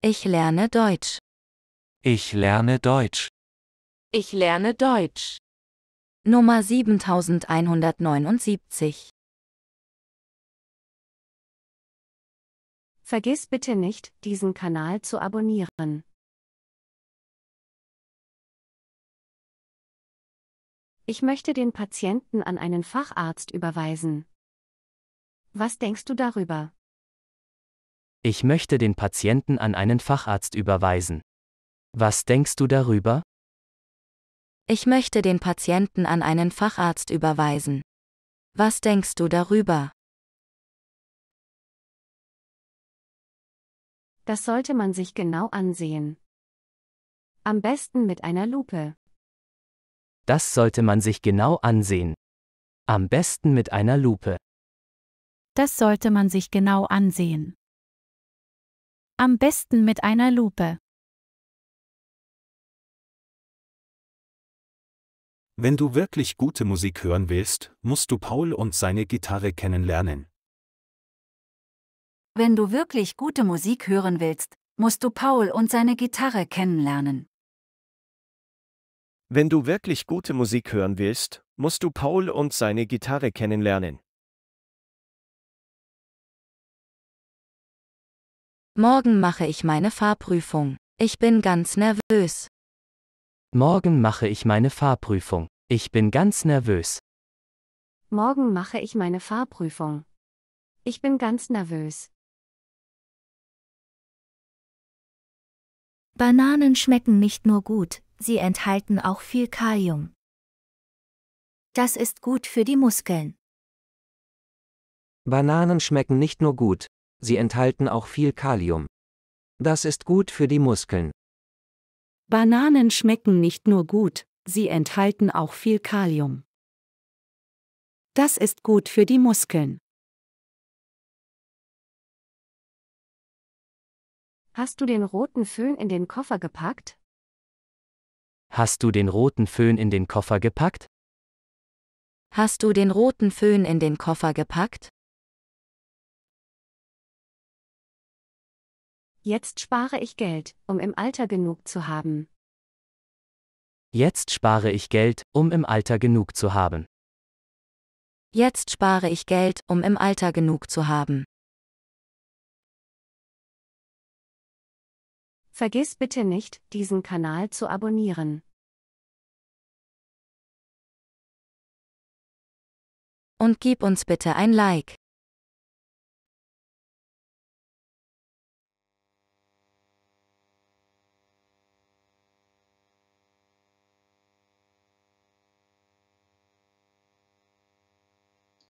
Ich lerne Deutsch. Ich lerne Deutsch. Ich lerne Deutsch. Nummer 7179. Vergiss bitte nicht, diesen Kanal zu abonnieren. Ich möchte den Patienten an einen Facharzt überweisen. Was denkst du darüber? Ich möchte den Patienten an einen Facharzt überweisen. Was denkst du darüber? Ich möchte den Patienten an einen Facharzt überweisen. Was denkst du darüber? Das sollte man sich genau ansehen. Am besten mit einer Lupe. Das sollte man sich genau ansehen. Am besten mit einer Lupe. Das sollte man sich genau ansehen. Am besten mit einer Lupe. Wenn du wirklich gute Musik hören willst, musst du Paul und seine Gitarre kennenlernen. Wenn du wirklich gute Musik hören willst, musst du Paul und seine Gitarre kennenlernen. Wenn du wirklich gute Musik hören willst, musst du Paul und seine Gitarre kennenlernen. Morgen mache ich meine Fahrprüfung. Ich bin ganz nervös. Morgen mache ich meine Fahrprüfung. Ich bin ganz nervös. Morgen mache ich meine Fahrprüfung. Ich bin ganz nervös. Bananen schmecken nicht nur gut, sie enthalten auch viel Kalium. Das ist gut für die Muskeln. Bananen schmecken nicht nur gut, Sie enthalten auch viel Kalium. Das ist gut für die Muskeln. Bananen schmecken nicht nur gut, sie enthalten auch viel Kalium. Das ist gut für die Muskeln. Hast du den roten Föhn in den Koffer gepackt? Hast du den roten Föhn in den Koffer gepackt? Hast du den roten Föhn in den Koffer gepackt? Jetzt spare ich Geld, um im Alter genug zu haben. Jetzt spare ich Geld, um im Alter genug zu haben. Jetzt spare ich Geld, um im Alter genug zu haben. Vergiss bitte nicht, diesen Kanal zu abonnieren. Und gib uns bitte ein Like.